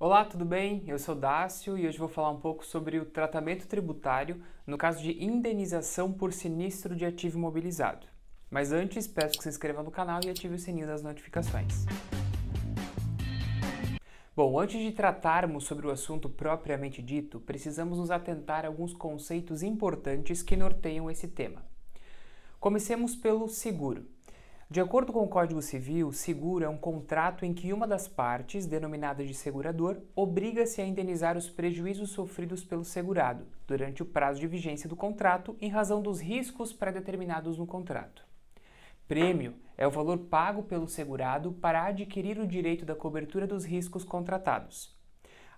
Olá, tudo bem? Eu sou Dácio e hoje vou falar um pouco sobre o tratamento tributário no caso de indenização por sinistro de ativo imobilizado. Mas antes, peço que se inscreva no canal e ative o sininho das notificações. Bom, antes de tratarmos sobre o assunto propriamente dito, precisamos nos atentar a alguns conceitos importantes que norteiam esse tema. Comecemos pelo seguro. De acordo com o Código Civil, seguro é um contrato em que uma das partes, denominada de segurador, obriga-se a indenizar os prejuízos sofridos pelo segurado durante o prazo de vigência do contrato em razão dos riscos pré-determinados no contrato. Prêmio é o valor pago pelo segurado para adquirir o direito da cobertura dos riscos contratados.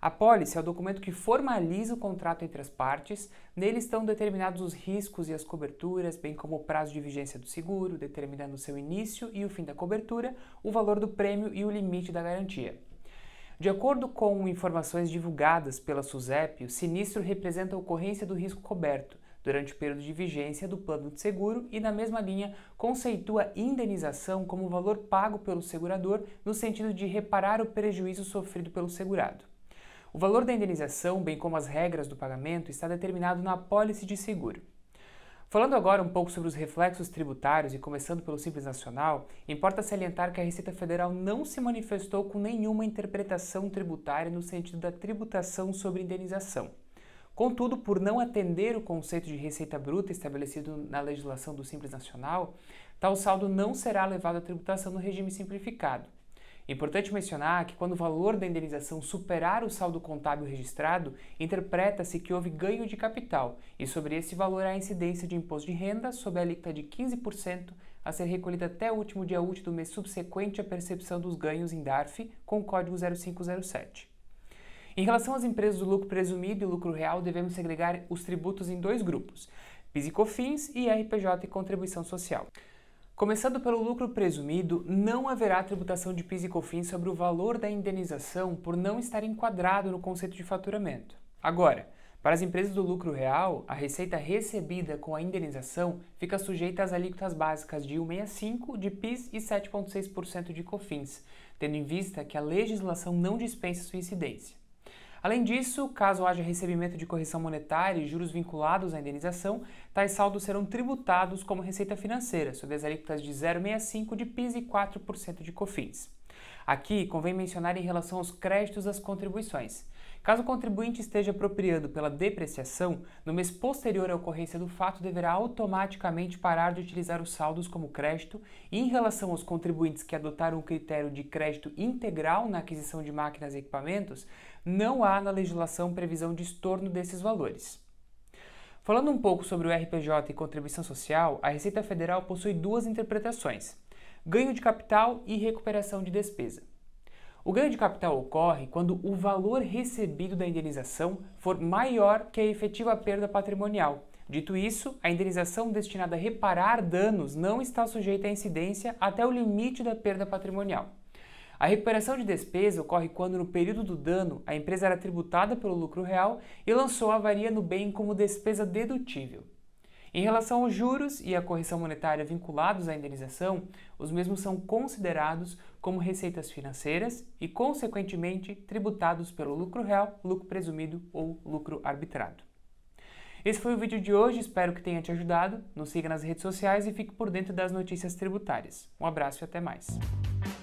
A pólice é o documento que formaliza o contrato entre as partes. Nele estão determinados os riscos e as coberturas, bem como o prazo de vigência do seguro, determinando o seu início e o fim da cobertura, o valor do prêmio e o limite da garantia. De acordo com informações divulgadas pela SUSEP, o sinistro representa a ocorrência do risco coberto durante o período de vigência do plano de seguro e, na mesma linha, conceitua indenização como valor pago pelo segurador no sentido de reparar o prejuízo sofrido pelo segurado. O valor da indenização, bem como as regras do pagamento, está determinado na apólice de seguro. Falando agora um pouco sobre os reflexos tributários e começando pelo Simples Nacional, importa salientar que a Receita Federal não se manifestou com nenhuma interpretação tributária no sentido da tributação sobre indenização. Contudo, por não atender o conceito de receita bruta estabelecido na legislação do Simples Nacional, tal saldo não será levado à tributação no regime simplificado, Importante mencionar que quando o valor da indenização superar o saldo contábil registrado, interpreta-se que houve ganho de capital e sobre esse valor há incidência de imposto de renda sob a alíquota de 15% a ser recolhida até o último dia útil do mês subsequente à percepção dos ganhos em DARF com o código 0507. Em relação às empresas do lucro presumido e lucro real, devemos segregar os tributos em dois grupos: PIS e COFINS e RPJ e contribuição social. Começando pelo lucro presumido, não haverá tributação de PIS e COFINS sobre o valor da indenização por não estar enquadrado no conceito de faturamento. Agora, para as empresas do lucro real, a receita recebida com a indenização fica sujeita às alíquotas básicas de 1,65% de PIS e 7,6% de COFINS, tendo em vista que a legislação não dispensa sua incidência. Além disso, caso haja recebimento de correção monetária e juros vinculados à indenização, tais saldos serão tributados como receita financeira, sob as alíquotas de 0,65% de PIS e 4% de COFINS. Aqui convém mencionar em relação aos créditos das contribuições. Caso o contribuinte esteja apropriando pela depreciação, no mês posterior à ocorrência do fato, deverá automaticamente parar de utilizar os saldos como crédito e, em relação aos contribuintes que adotaram o critério de crédito integral na aquisição de máquinas e equipamentos, não há na legislação previsão de estorno desses valores. Falando um pouco sobre o RPJ e contribuição social, a Receita Federal possui duas interpretações ganho de capital e recuperação de despesa. O ganho de capital ocorre quando o valor recebido da indenização for maior que a efetiva perda patrimonial. Dito isso, a indenização destinada a reparar danos não está sujeita à incidência até o limite da perda patrimonial. A recuperação de despesa ocorre quando, no período do dano, a empresa era tributada pelo lucro real e lançou a avaria no bem como despesa dedutível. Em relação aos juros e à correção monetária vinculados à indenização, os mesmos são considerados como receitas financeiras e, consequentemente, tributados pelo lucro real, lucro presumido ou lucro arbitrado. Esse foi o vídeo de hoje, espero que tenha te ajudado. Nos siga nas redes sociais e fique por dentro das notícias tributárias. Um abraço e até mais.